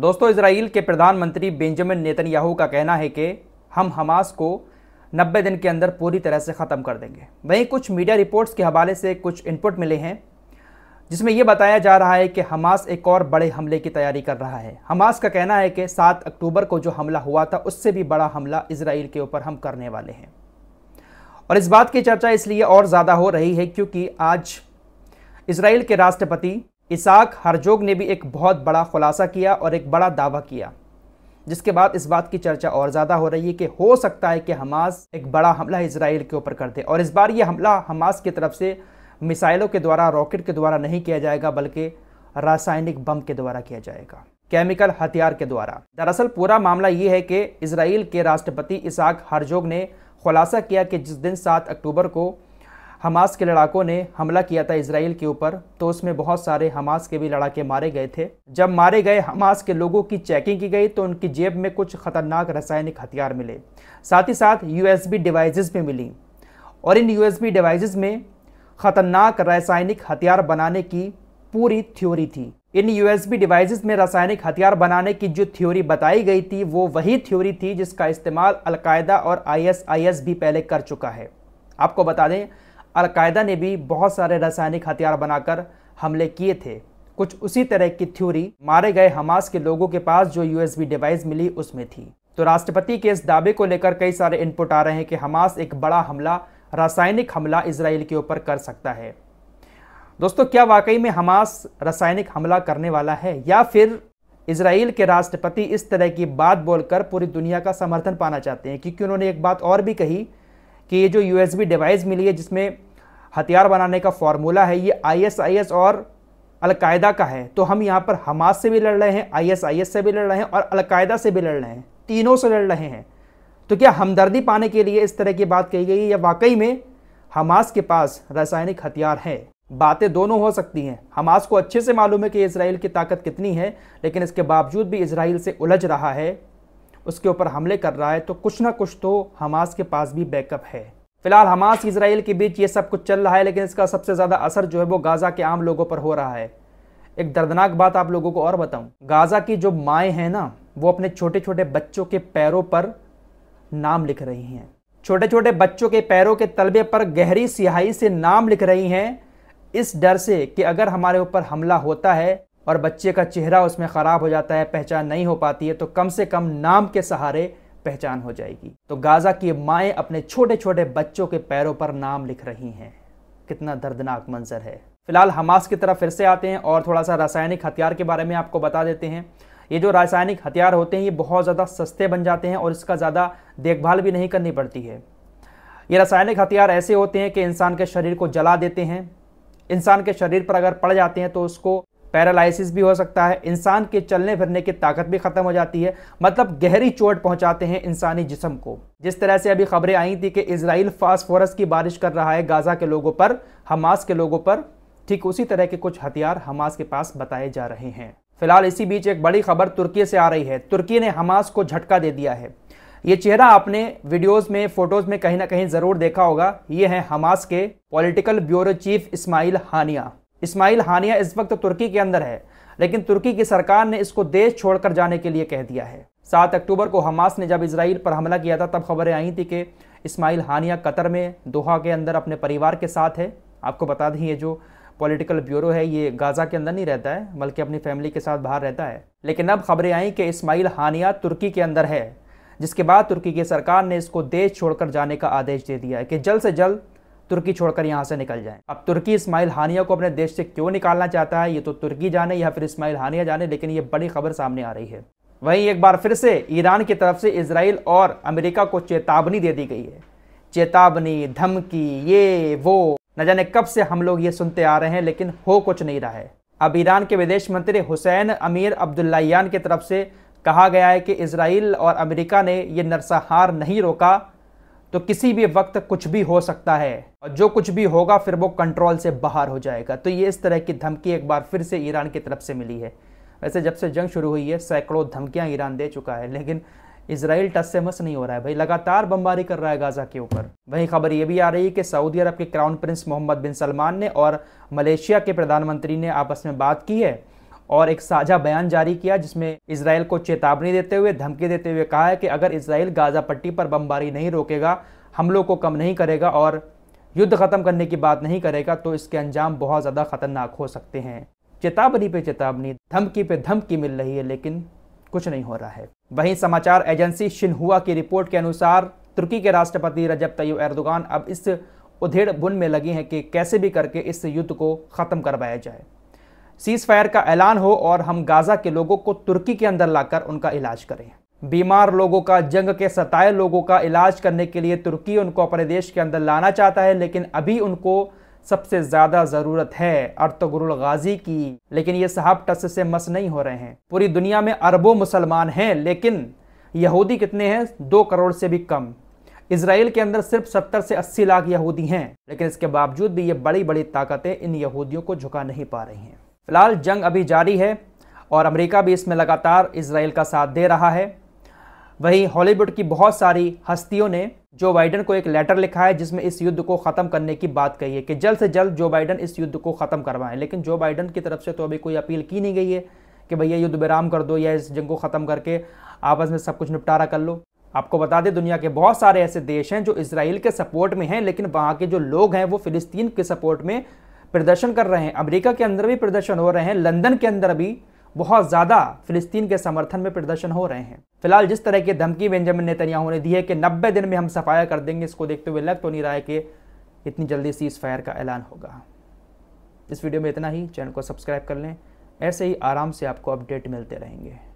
दोस्तों इसराइल के प्रधानमंत्री बेंजामिन नेतन्याहू का कहना है कि हम हमास को 90 दिन के अंदर पूरी तरह से ख़त्म कर देंगे वहीं कुछ मीडिया रिपोर्ट्स के हवाले से कुछ इनपुट मिले हैं जिसमें यह बताया जा रहा है कि हमास एक और बड़े हमले की तैयारी कर रहा है हमास का कहना है कि 7 अक्टूबर को जो हमला हुआ था उससे भी बड़ा हमला इसराइल के ऊपर हम करने वाले हैं और इस बात की चर्चा इसलिए और ज़्यादा हो रही है क्योंकि आज इसराइल के राष्ट्रपति इसाक हरजोग ने भी एक बहुत बड़ा खुलासा किया और एक बड़ा दावा किया जिसके बाद इस बात की चर्चा और ज़्यादा हो रही है कि हो सकता है कि हमास एक बड़ा हमला इसराइल के ऊपर कर दे और इस बार ये हमला हमास की तरफ से मिसाइलों के द्वारा रॉकेट के द्वारा नहीं किया जाएगा बल्कि रासायनिक बम के द्वारा किया जाएगा केमिकल हथियार के द्वारा दरअसल पूरा मामला ये है कि इसराइल के राष्ट्रपति इसाक हरजोग ने खुलासा किया कि जिस दिन सात अक्टूबर को हमास के लड़ाकों ने हमला किया था इसराइल के ऊपर तो उसमें बहुत सारे हमास के भी लड़ाके मारे गए थे जब मारे गए हमास के लोगों की चेकिंग की गई तो उनकी जेब में कुछ खतरनाक रासायनिक हथियार मिले साथ ही साथ बी डिवाइसेस भी मिली और इन बी डिवाइसेस में खतरनाक रासायनिक हथियार बनाने की पूरी थ्योरी थी इन बी डिवाइसेस में रासायनिक हथियार बनाने की जो थ्योरी बताई गई थी वो वही थ्योरी थी जिसका इस्तेमाल अलकायदा और एस भी पहले कर चुका है आपको बता दें अलकायदा ने भी बहुत सारे रासायनिक हथियार बनाकर हमले किए थे कुछ उसी तरह की थ्योरी मारे गए हमास के लोगों के पास जो यूएसबी डिवाइस मिली उसमें थी तो राष्ट्रपति के इस दावे को लेकर कई सारे इनपुट आ रहे हैं कि हमास एक बड़ा हमला रासायनिक हमला इसराइल के ऊपर कर सकता है दोस्तों क्या वाकई में हमास रासायनिक हमला करने वाला है या फिर इसराइल के राष्ट्रपति इस तरह की बात बोलकर पूरी दुनिया का समर्थन पाना चाहते हैं क्योंकि उन्होंने एक बात और भी कही कि ये जो यू डिवाइस मिली है जिसमें हथियार बनाने का फॉर्मूला है ये आई और अलकायदा का है तो हम यहाँ पर हमास से भी लड़ रहे हैं आई से भी लड़ रहे हैं और अलकायदा से भी लड़ रहे हैं तीनों से लड़ रहे हैं तो क्या हमदर्दी पाने के लिए इस तरह की बात कही गई या वाकई में हमास के पास रासायनिक हथियार है बातें दोनों हो सकती हैं हमास को अच्छे से मालूम है कि इसराइल की ताकत कितनी है लेकिन इसके बावजूद भी इसराइल से उलझ रहा है उसके ऊपर हमले कर रहा है तो कुछ ना कुछ तो हमास के पास भी बैकअप है फिलहाल हमास इसराइल के बीच ये सब कुछ चल रहा है लेकिन इसका सबसे ज़्यादा असर जो है वो गाज़ा के आम लोगों पर हो रहा है एक दर्दनाक बात आप लोगों को और बताऊं गाज़ा की जो माएँ हैं ना वो अपने छोटे छोटे बच्चों के पैरों पर नाम लिख रही हैं छोटे छोटे बच्चों के पैरों के तलबे पर गहरी सियाही से नाम लिख रही हैं इस डर से कि अगर हमारे ऊपर हमला होता है और बच्चे का चेहरा उसमें ख़राब हो जाता है पहचान नहीं हो पाती है तो कम से कम नाम के सहारे पहचान हो जाएगी तो गाज़ा की माएँ अपने छोटे छोटे बच्चों के पैरों पर नाम लिख रही हैं कितना दर्दनाक मंजर है फिलहाल हमास की तरफ फिर से आते हैं और थोड़ा सा रासायनिक हथियार के बारे में आपको बता देते हैं ये जो रासायनिक हथियार होते हैं ये बहुत ज़्यादा सस्ते बन जाते हैं और इसका ज़्यादा देखभाल भी नहीं करनी पड़ती है ये रासायनिक हथियार ऐसे होते हैं कि इंसान के शरीर को जला देते हैं इंसान के शरीर पर अगर पड़ जाते हैं तो उसको पैरालिसिस भी हो सकता है इंसान के चलने फिरने की ताकत भी ख़त्म हो जाती है मतलब गहरी चोट पहुंचाते हैं इंसानी जिसम को जिस तरह से अभी खबरें आई थी कि इसराइल फास्फोरस की बारिश कर रहा है गाज़ा के लोगों पर हमास के लोगों पर ठीक उसी तरह के कुछ हथियार हमास के पास बताए जा रहे हैं फिलहाल इसी बीच एक बड़ी खबर तुर्की से आ रही है तुर्की ने हमास को झटका दे दिया है ये चेहरा आपने वीडियोस में फोटोज में कहीं ना कहीं ज़रूर देखा होगा ये है हमास के political bureau chief Ismail Haniyeh Ismail Haniyeh इस वक्त तुर्की के अंदर है लेकिन तुर्की की सरकार ने इसको देश छोड़कर जाने के लिए कह दिया है सात अक्टूबर को हमास ने जब इसराइल पर हमला किया था तब खबरें आई थी कि इस्माइल हानिया कतर में दोहा के अंदर अपने परिवार के साथ है आपको बता दें ये जो पॉलिटिकल ब्यूरो है ये गाज़ा के अंदर नहीं रहता है बल्कि अपनी फैमिली के साथ बाहर रहता है लेकिन अब खबरें आई कि इस्माइल हानिया तुर्की के अंदर है जिसके बाद तुर्की की सरकार ने इसको देश छोड़कर जाने का आदेश दे दिया है कि जल्द से जल्द तुर्की छोड़कर यहाँ से निकल जाएं अब तुर्की इस्माइल हानिया को अपने देश से क्यों निकालना चाहता है ये तो तुर्की जाने या फिर इस्माइल हानिया जाने लेकिन ये बड़ी खबर सामने आ रही है वहीं एक बार फिर से ईरान की तरफ से इसराइल और अमेरिका को चेतावनी दे दी गई है चेतावनी धमकी ये वो न जाने कब से हम लोग ये सुनते आ रहे हैं लेकिन हो कुछ नहीं रहा है अब ईरान के विदेश मंत्री हुसैन अमीर अब्दुल्लायान की तरफ से कहा गया है कि इसराइल और अमेरिका ने ये नरसंहार नहीं रोका तो किसी भी वक्त कुछ भी हो सकता है और जो कुछ भी होगा फिर वो कंट्रोल से बाहर हो जाएगा तो ये इस तरह की धमकी एक बार फिर से ईरान की तरफ से मिली है वैसे जब से जंग शुरू हुई है सैकड़ों धमकियां ईरान दे चुका है लेकिन इसराइल टस से मस नहीं हो रहा है भाई लगातार बमबारी कर रहा है गाजा के ऊपर वहीं खबर ये भी आ रही है कि सऊदी अरब के crown prince Mohammed bin Salman ने और मलेशिया के प्रधानमंत्री ने आपस में बात की है और एक साझा बयान जारी किया जिसमें इसराइल को चेतावनी देते हुए धमकी देते हुए कहा है कि अगर इसराइल गाजा पट्टी पर बमबारी नहीं रोकेगा हमलों को कम नहीं करेगा और युद्ध खत्म करने की बात नहीं करेगा तो इसके अंजाम बहुत ज़्यादा खतरनाक हो सकते हैं चेतावनी पे चेतावनी धमकी पे धमकी मिल रही है लेकिन कुछ नहीं हो रहा है वहीं समाचार एजेंसी शिनहुआ की रिपोर्ट के अनुसार तुर्की के राष्ट्रपति रजब तैयब एर्दोगान अब इस उधेड़ बुन में लगे हैं कि कैसे भी करके इस युद्ध को ख़त्म करवाया जाए सीज फायर का ऐलान हो और हम गाजा के लोगों को तुर्की के अंदर लाकर उनका इलाज करें बीमार लोगों का जंग के सताए लोगों का इलाज करने के लिए तुर्की उनको अपने देश के अंदर लाना चाहता है लेकिन अभी उनको सबसे ज़्यादा ज़रूरत है अर्तगरुल गाजी की लेकिन ये साहब टस से मस नहीं हो रहे हैं पूरी दुनिया में अरबों मुसलमान हैं लेकिन यहूदी कितने हैं दो करोड़ से भी कम इसराइल के अंदर सिर्फ सत्तर से अस्सी लाख यहूदी हैं लेकिन इसके बावजूद भी ये बड़ी बड़ी ताकतें इन यहूदियों को झुका नहीं पा रही हैं फिलहाल जंग अभी जारी है और अमेरिका भी इसमें लगातार इसराइल का साथ दे रहा है वहीं हॉलीवुड की बहुत सारी हस्तियों ने जो बाइडन को एक लेटर लिखा है जिसमें इस युद्ध को ख़त्म करने की बात कही है कि जल्द से जल्द जो बाइडन इस युद्ध को ख़त्म करवाएं लेकिन जो बाइडन की तरफ से तो अभी कोई अपील की नहीं गई है कि भैया युद्ध विराम कर दो या इस जंग को ख़त्म करके आपस में सब कुछ निपटारा कर लो आपको बता दें दुनिया के बहुत सारे ऐसे देश हैं जो इसराइल के सपोर्ट में हैं लेकिन वहाँ के जो लोग हैं वो फिलिस्तीन के सपोर्ट में प्रदर्शन कर रहे हैं अमेरिका के अंदर भी प्रदर्शन हो रहे हैं लंदन के अंदर भी बहुत ज़्यादा फिलिस्तीन के समर्थन में प्रदर्शन हो रहे हैं फिलहाल जिस तरह की धमकी बेंजामिन नेतन्याहू ने दी है कि 90 दिन में हम सफाया कर देंगे इसको देखते हुए लग तो नहीं रहा है कि इतनी जल्दी सीज फायर का ऐलान होगा इस वीडियो में इतना ही चैनल को सब्सक्राइब कर लें ऐसे ही आराम से आपको अपडेट मिलते रहेंगे